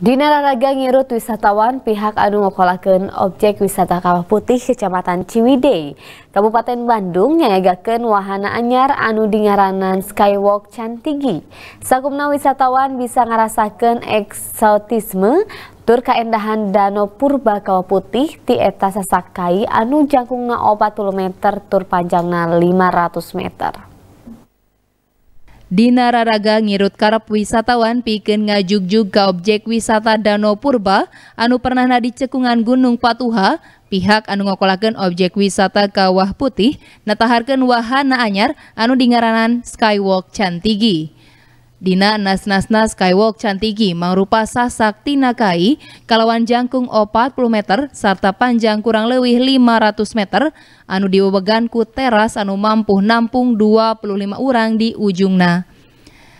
Di Nararaga ngirut wisatawan, pihak anu ngokolakan objek wisata Kawah Putih Kecamatan Ciwidey, Kabupaten Bandung yang wahana anyar anu dingaranan Skywalk Cantigi. Sakumna wisatawan bisa ngerasakan eksotisme tur keendahan Danau Purba Kawah Putih di eta sasakai anu jangkungna 40 meter tur panjangna 500 meter. Dina Raraga ngirut karep wisatawan piken ngajugjug juga objek wisata Danau Purba anu pernah nadi cekungan Gunung Patuha, pihak anu ngokolaken objek wisata Kawah Putih nataharkeun wahana anyar anu dingaranan Skywalk Cantigi. Dina Nasnasna Skywalk Cantigi mangrupa sasak tinakai kalawan jangkung 40 meter serta panjang kurang lebih 500 meter anu diwebegan ku teras anu mampu nampung 25 orang di ujungna.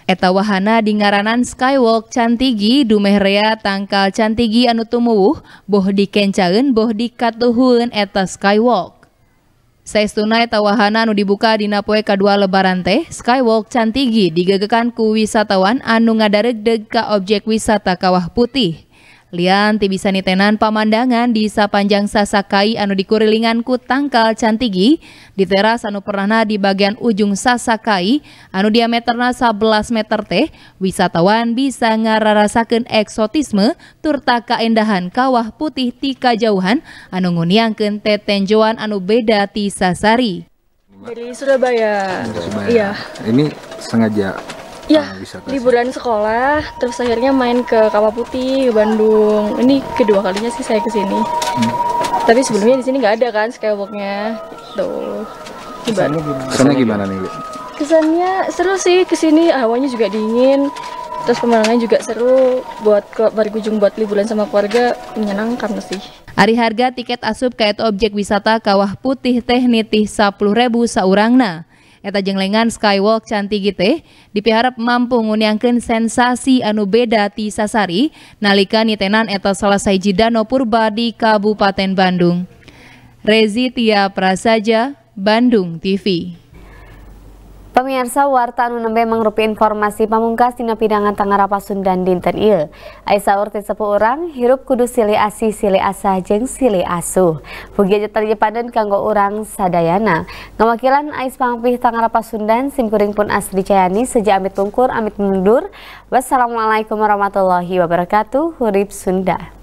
Eta wahana di ngaranan Skywalk Cantigi Dumehrea tangkal Cantigi anu tumuwuh boh dikencaeun boh dikatuhun eta Skywalk tunai tawahana anu dibuka di Napoe kedua lebaran teh Skywalk Cantigi digegekan ku wisatawan anu ngadareg deg ka objek wisata Kawah Putih. Lian bisa nitenan pamandangan di sapanjang Sasakai anu dikurilingan ku tangkal cantigi di teras anu pernah di bagian ujung Sasakai anu diameterna 11 meter teh wisatawan bisa ngararasakeun eksotisme turta keindahan kawah putih tika jauhan anu nguniangkeun tetenjoan anu beda ti Sasari. Dari Surabaya. Surabaya. Iya. Ini sengaja ya, bisa kasih. liburan sekolah terus akhirnya main ke Kawah Putih ke Bandung ini kedua kalinya sih saya kesini hmm. tapi sebelumnya di sini nggak ada kan skywalknya tuh kesannya gimana, kesannya gimana nih kesannya seru sih kesini hawanya juga dingin terus pemandangannya juga seru buat berkunjung buat liburan sama keluarga menyenangkan sih. Ari harga tiket asup kait objek wisata Kawah Putih Teh Nitih 10.000 saurangna eta jenglengan Skywalk cantik gitu dipiharap mampu nguniangkan sensasi anu beda ti Sasari nalika nitenan eta selesai jidano purba di Kabupaten Bandung Rezi Tia Prasaja Bandung TV Pemirsa warta anu nembe mangrupi informasi pamungkas dina pidangan Tangara Pasundan dinten ieu. Aisyah urti sepuh urang hirup kudu silih asi silih asah jeung silih asuh. Mugi aja padan kanggo urang sadayana. Ngawakilan Ais Pangpih Tangarapa Pasundan, simkuring pun Asri Cayani sejak amit tungkur amit mundur. Wassalamualaikum warahmatullahi wabarakatuh. Hurip Sunda.